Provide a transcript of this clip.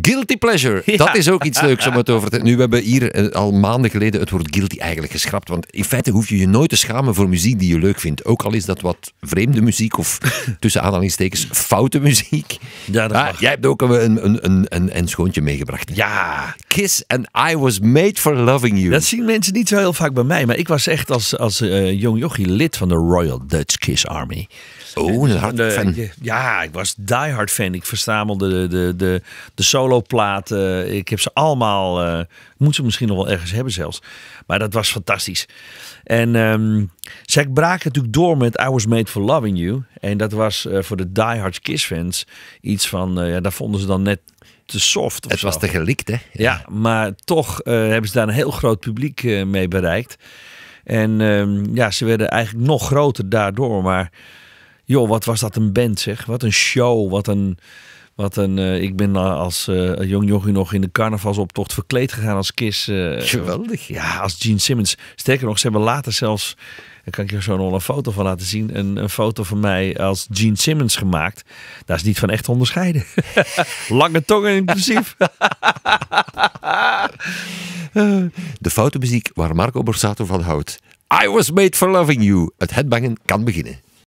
Guilty pleasure. Dat is ook iets leuks om het over te... Nu, we hebben hier eh, al maanden geleden het woord guilty eigenlijk geschrapt. Want in feite hoef je je nooit te schamen voor muziek die je leuk vindt. Ook al is dat wat vreemde muziek of tussen aanhalingstekens foute muziek. Ja, dat ah, jij hebt ook een, een, een, een, een schoontje meegebracht. Ja. Kiss and I Was Made for Loving You. Dat zien mensen niet zo heel vaak bij mij. Maar ik was echt als, als eh, jong jochie lid van de Royal Dutch Kiss Army. Oh, een hard eh, fan. Ja, ik was diehard fan. Ik verzamelde de, de, de, de soloplaten. Ik heb ze allemaal. Eh, moet ze misschien nog wel ergens hebben zelfs. Maar dat was fantastisch. En um, ehm, zij braken natuurlijk door met I Was Made For Loving You. En dat was eh, voor de diehard Kiss fans iets van... Uh, ja, daar vonden ze dan net te soft. Het was te gelikt, hè? Ja, maar toch hebben ze daar een heel groot publiek mee bereikt. En ehm, ja, ze werden eigenlijk nog groter daardoor. Maar joh, wat was dat een band zeg. Wat een show, wat een... Wat een, eh, ik ben als eh, jong jochie nog in de carnavalsoptocht verkleed gegaan als Kiss. Eh, Geweldig. Ja, als Gene Simmons. Sterker nog, ze hebben later zelfs, daar kan ik je zo nog een foto van laten zien, een, een foto van mij als Gene Simmons gemaakt. Daar is niet van echt te onderscheiden. Lange tongen inclusief. de foute waar Marco Borsato van houdt. I was made for loving you. Het headbangen kan beginnen.